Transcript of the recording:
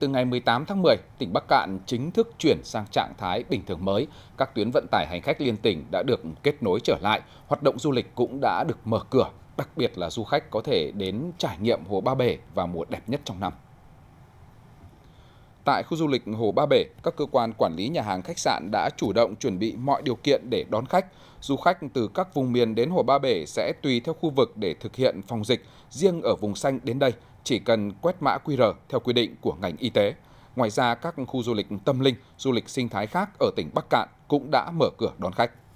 Từ ngày 18 tháng 10, tỉnh Bắc Cạn chính thức chuyển sang trạng thái bình thường mới. Các tuyến vận tải hành khách liên tỉnh đã được kết nối trở lại, hoạt động du lịch cũng đã được mở cửa, đặc biệt là du khách có thể đến trải nghiệm Hồ Ba Bể vào mùa đẹp nhất trong năm. Tại khu du lịch Hồ Ba Bể, các cơ quan quản lý nhà hàng khách sạn đã chủ động chuẩn bị mọi điều kiện để đón khách. Du khách từ các vùng miền đến Hồ Ba Bể sẽ tùy theo khu vực để thực hiện phòng dịch. Riêng ở vùng xanh đến đây, chỉ cần quét mã QR theo quy định của ngành y tế. Ngoài ra, các khu du lịch tâm linh, du lịch sinh thái khác ở tỉnh Bắc Cạn cũng đã mở cửa đón khách.